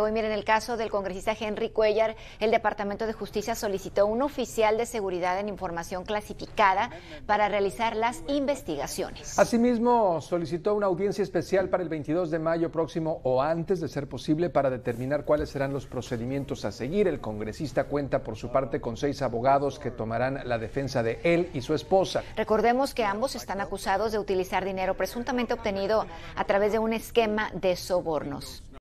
miren, en el caso del congresista Henry Cuellar, el Departamento de Justicia solicitó un oficial de seguridad en información clasificada para realizar las investigaciones. Asimismo, solicitó una audiencia especial para el 22 de mayo próximo o antes de ser posible para determinar cuáles serán los procedimientos a seguir. El congresista cuenta por su parte con seis abogados que tomarán la defensa de él y su esposa. Recordemos que ambos están acusados de utilizar dinero presuntamente obtenido a través de un esquema de sobornos.